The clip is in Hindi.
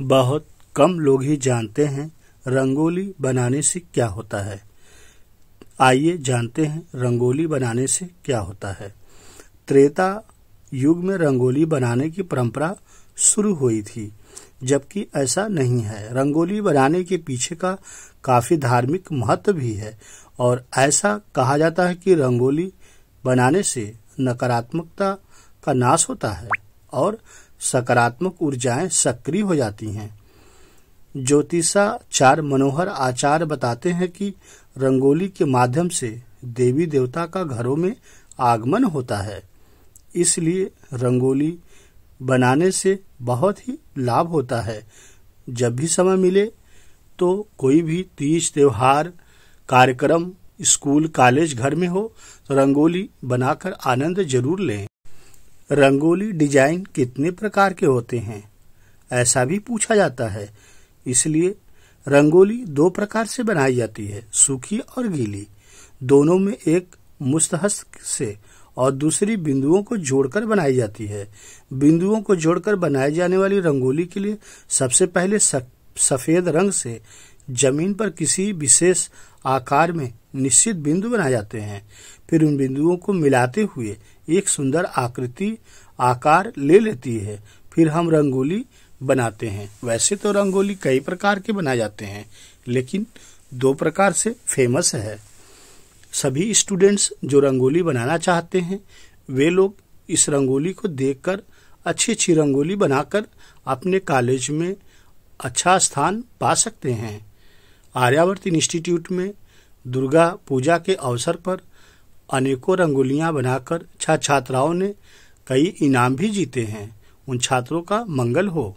बहुत कम लोग ही जानते हैं रंगोली बनाने से क्या होता है आइए जानते हैं रंगोली बनाने से क्या होता है त्रेता युग में रंगोली बनाने की परंपरा शुरू हुई थी जबकि ऐसा नहीं है रंगोली बनाने के पीछे का काफ़ी धार्मिक महत्व भी है और ऐसा कहा जाता है कि रंगोली बनाने से नकारात्मकता का नाश होता है और सकारात्मक ऊर्जाएं सक्रिय हो जाती हैं ज्योतिषाचार मनोहर आचार बताते हैं कि रंगोली के माध्यम से देवी देवता का घरों में आगमन होता है इसलिए रंगोली बनाने से बहुत ही लाभ होता है जब भी समय मिले तो कोई भी तीज त्यौहार कार्यक्रम स्कूल कॉलेज घर में हो तो रंगोली बनाकर आनंद जरूर लें रंगोली डिजाइन कितने प्रकार के होते हैं ऐसा भी पूछा जाता है इसलिए रंगोली दो प्रकार से बनाई जाती है सूखी और गीली दोनों में एक मुस्तहस्त से और दूसरी बिंदुओं को जोड़कर बनाई जाती है बिंदुओं को जोड़कर बनाई जाने वाली रंगोली के लिए सबसे पहले सफेद रंग से जमीन पर किसी विशेष आकार में निश्चित बिंदु बनाए जाते हैं फिर उन बिंदुओं को मिलाते हुए एक सुंदर आकृति आकार ले लेती है फिर हम रंगोली बनाते हैं वैसे तो रंगोली कई प्रकार के बनाए जाते हैं लेकिन दो प्रकार से फेमस है सभी स्टूडेंट्स जो रंगोली बनाना चाहते हैं वे लोग इस रंगोली को देखकर अच्छी अच्छी रंगोली बनाकर अपने कॉलेज में अच्छा स्थान पा सकते हैं आर्यावर्त इंस्टीट्यूट में दुर्गा पूजा के अवसर पर अनेकों रंगोलियां बनाकर छात्राओं ने कई इनाम भी जीते हैं उन छात्रों का मंगल हो